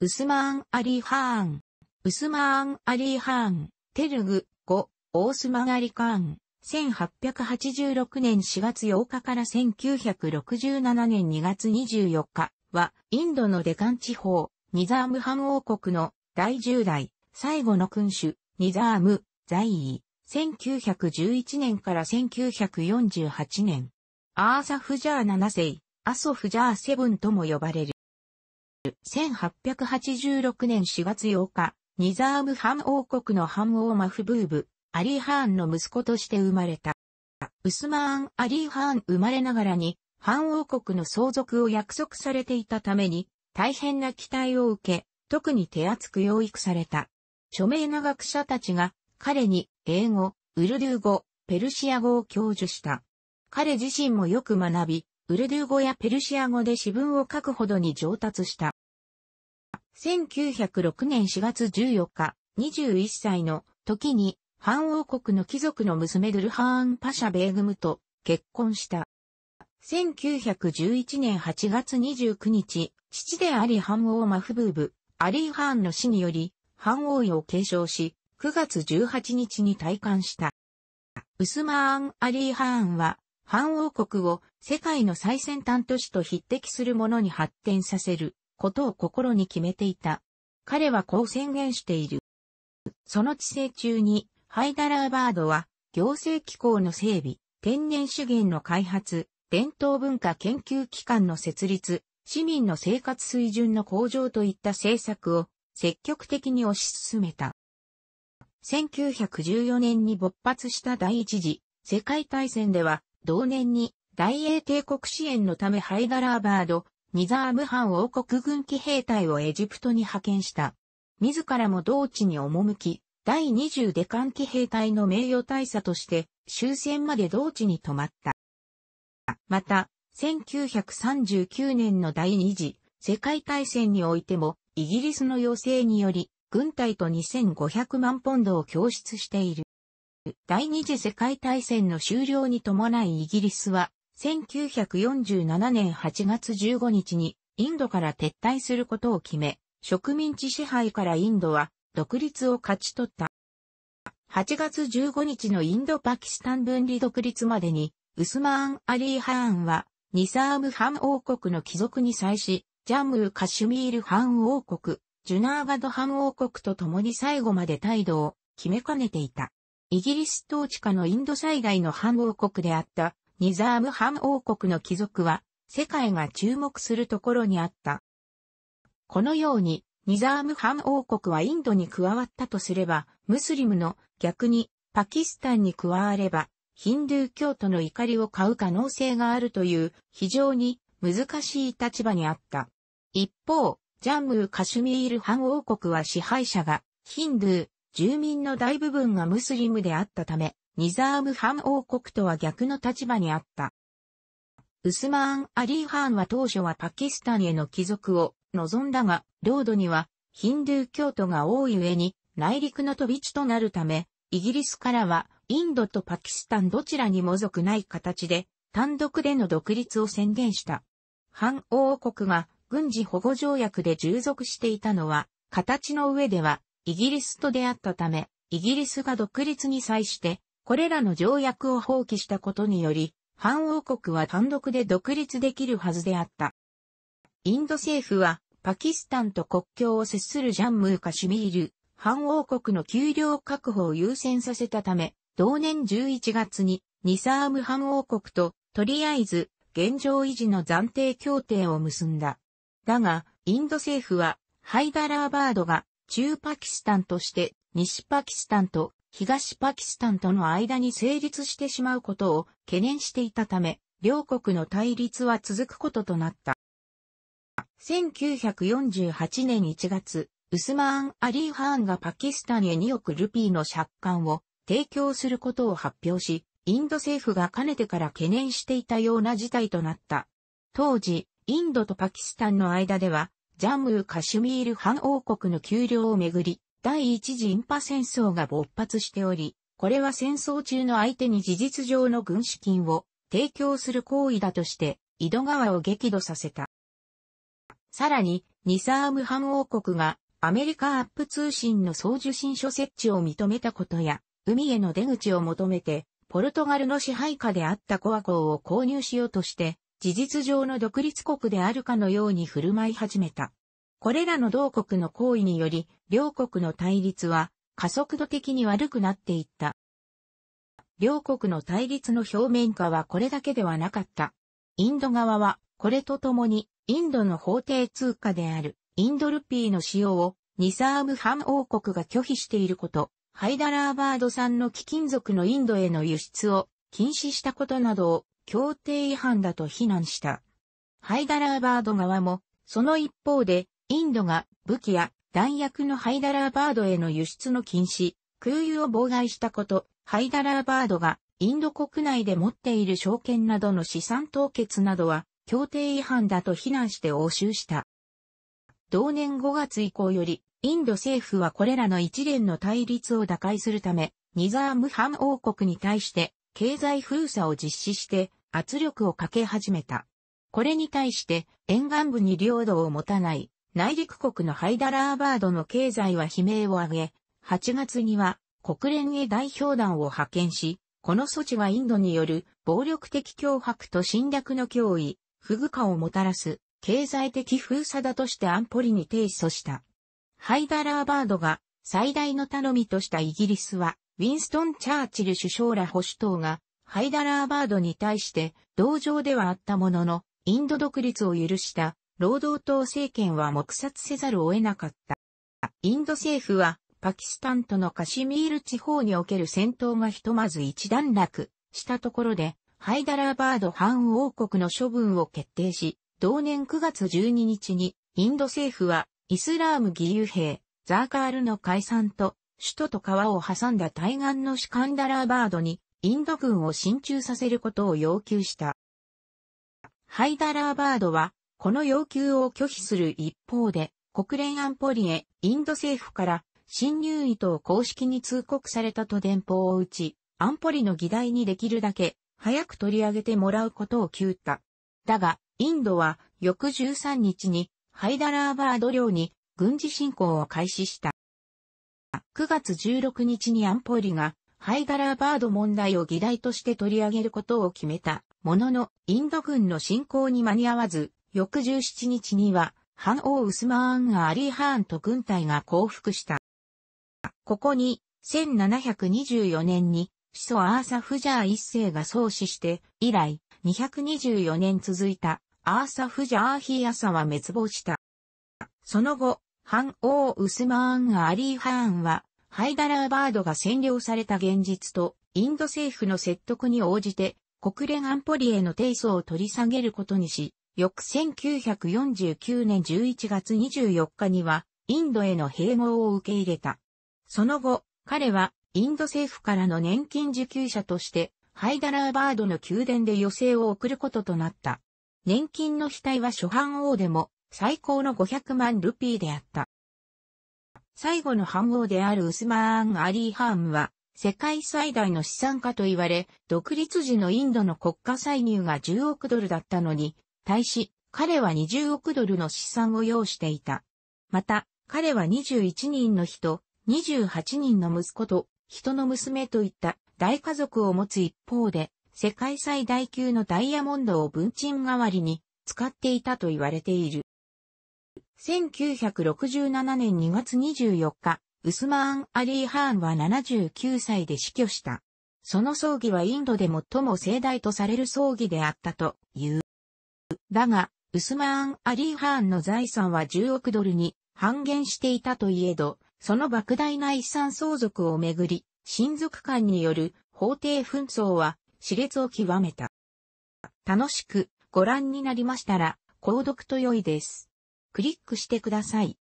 ウスマーン・アリー・ハーン、ウスマーン・アリー・ハーン、テルグ、ゴ、オースマン・アリ・カーン、1886年4月8日から1967年2月24日は、インドのデカン地方、ニザームハン王国の第10代、最後の君主、ニザーム、在位、1911年から1948年。アーサフジャー7世、アソフジャー7とも呼ばれる。1886年4月8日、ニザーム藩王国の藩王マフブーブ、アリーハーンの息子として生まれた。ウスマーン・アリーハーン生まれながらに、藩王国の相続を約束されていたために、大変な期待を受け、特に手厚く養育された。著名な学者たちが、彼に英語、ウルドゥー語、ペルシア語を教授した。彼自身もよく学び、ウルドゥー語やペルシア語で詩文を書くほどに上達した。1906年4月14日、21歳の時に、反王国の貴族の娘ドゥルハーン・パシャ・ベーグムと結婚した。1911年8月29日、父であり反王マフブーブ、アリー・ハーンの死により、反王位を継承し、9月18日に退官した。ウスマーン・アリー・ハーンは、反王国を世界の最先端都市と匹敵するものに発展させることを心に決めていた。彼はこう宣言している。その治世中に、ハイダラーバードは、行政機構の整備、天然資源の開発、伝統文化研究機関の設立、市民の生活水準の向上といった政策を積極的に推し進めた。1914年に勃発した第一次世界大戦では同年に大英帝国支援のためハイダラーバード、ニザームハン王国軍機兵隊をエジプトに派遣した。自らも同地に赴き、第20デカン機兵隊の名誉大佐として終戦まで同地に泊まった。また、1939年の第二次世界大戦においても、イギリスの要請により、軍隊と2500万ポンドを供出している。第二次世界大戦の終了に伴いイギリスは、1947年8月15日にインドから撤退することを決め、植民地支配からインドは独立を勝ち取った。8月15日のインド・パキスタン分離独立までに、ウスマーン・アリー・ハーンは、ニサーム・ハン王国の帰属に際し、ジャム・カシュミール・ハン王国、ジュナーガド・ハン王国と共に最後まで態度を決めかねていた。イギリス統治下のインド最大の藩王国であったニザーム藩王国の貴族は世界が注目するところにあった。このようにニザーム藩王国はインドに加わったとすればムスリムの逆にパキスタンに加わればヒンドゥー教徒の怒りを買う可能性があるという非常に難しい立場にあった。一方、ジャンムー・カシュミール藩王国は支配者がヒンドゥー、住民の大部分がムスリムであったため、ニザームハン王国とは逆の立場にあった。ウスマーン・アリー・ハーンは当初はパキスタンへの帰属を望んだが、領土にはヒンドゥー教徒が多い上に内陸の飛び地となるため、イギリスからはインドとパキスタンどちらにも属ない形で単独での独立を宣言した。反王国が軍事保護条約で従属していたのは、形の上ではイギリスと出会ったため、イギリスが独立に際して、これらの条約を放棄したことにより、反王国は単独で独立できるはずであった。インド政府は、パキスタンと国境を接するジャンムーカシュミール、反王国の給料確保を優先させたため、同年11月に、ニサーム反王国と、とりあえず、現状維持の暫定協定を結んだ。だが、インド政府は、ハイダラーバードが中パキスタンとして西パキスタンと東パキスタンとの間に成立してしまうことを懸念していたため、両国の対立は続くこととなった。1948年1月、ウスマーン・アリー・ハーンがパキスタンへ2億ルピーの借款を提供することを発表し、インド政府がかねてから懸念していたような事態となった。当時、インドとパキスタンの間ではジャムー・カシュミール反王国の丘陵をめぐり、第一次インパ戦争が勃発しており、これは戦争中の相手に事実上の軍資金を提供する行為だとして、井戸川を激怒させた。さらに、ニサーム反王国がアメリカアップ通信の送受信書設置を認めたことや、海への出口を求めて、ポルトガルの支配下であったコア港を購入しようとして、事実上の独立国であるかのように振る舞い始めた。これらの同国の行為により、両国の対立は加速度的に悪くなっていった。両国の対立の表面化はこれだけではなかった。インド側は、これとともに、インドの法定通貨である、インドルピーの使用を、ニサームハン王国が拒否していること、ハイダラーバード産の貴金属のインドへの輸出を禁止したことなどを協定違反だと非難した。ハイダラーバード側も、その一方で、インドが武器や弾薬のハイダラーバードへの輸出の禁止、空輸を妨害したこと、ハイダラーバードがインド国内で持っている証券などの資産凍結などは、協定違反だと非難して押収した。同年5月以降より、インド政府はこれらの一連の対立を打開するため、ニザームハン王国に対して、経済封鎖を実施して、圧力をかけ始めた。これに対して沿岸部に領土を持たない内陸国のハイダラーバードの経済は悲鳴を上げ、8月には国連へ代表団を派遣し、この措置はインドによる暴力的脅迫と侵略の脅威、不具化をもたらす経済的封鎖だとして安保理に提訴した。ハイダラーバードが最大の頼みとしたイギリスは、ウィンストン・チャーチル首相ら保守党がハイダラーバードに対して同情ではあったものの、インド独立を許した労働党政権は黙殺せざるを得なかった。インド政府はパキスタンとのカシミール地方における戦闘がひとまず一段落したところで、ハイダラーバード反王国の処分を決定し、同年9月12日にインド政府はイスラーム義勇兵ザーカールの解散と首都と川を挟んだ対岸のシカンダラーバードにインド軍を進駐させることを要求した。ハイダラーバードは、この要求を拒否する一方で、国連安保理へインド政府から侵入意図を公式に通告されたと電報を打ち、安保理の議題にできるだけ早く取り上げてもらうことを急った。だが、インドは翌13日にハイダラーバード領に軍事侵攻を開始した。9月16日に安保理がハイダラーバード問題を議題として取り上げることを決めたものの、インド軍の侵攻に間に合わず、翌17日には、ハン・オウスマーン・アリー・ハーンと軍隊が降伏した。ここに、1724年に、始祖アーサ・フジャー一世が創始して、以来、224年続いた、アーサ・フジャーヒーアサは滅亡した。その後、ン・オウスマーン・アリー・ハーンは、ハイダラーバードが占領された現実と、インド政府の説得に応じて、国連安保理への提訴を取り下げることにし、翌1949年11月24日には、インドへの併合を受け入れた。その後、彼は、インド政府からの年金受給者として、ハイダラーバードの宮殿で余生を送ることとなった。年金の額は初版王でも、最高の500万ルピーであった。最後の藩王であるウスマーン・アリー・ハームは、世界最大の資産家と言われ、独立時のインドの国家歳入が10億ドルだったのに、対し、彼は20億ドルの資産を要していた。また、彼は21人の人、28人の息子と、人の娘といった大家族を持つ一方で、世界最大級のダイヤモンドを文鎮代わりに使っていたと言われている。1967年2月24日、ウスマーン・アリー・ハーンは79歳で死去した。その葬儀はインドで最も盛大とされる葬儀であったという。だが、ウスマーン・アリー・ハーンの財産は10億ドルに半減していたといえど、その莫大な遺産相続をめぐり、親族間による法廷紛争は熾烈を極めた。楽しくご覧になりましたら、購読と良いです。クリックしてください。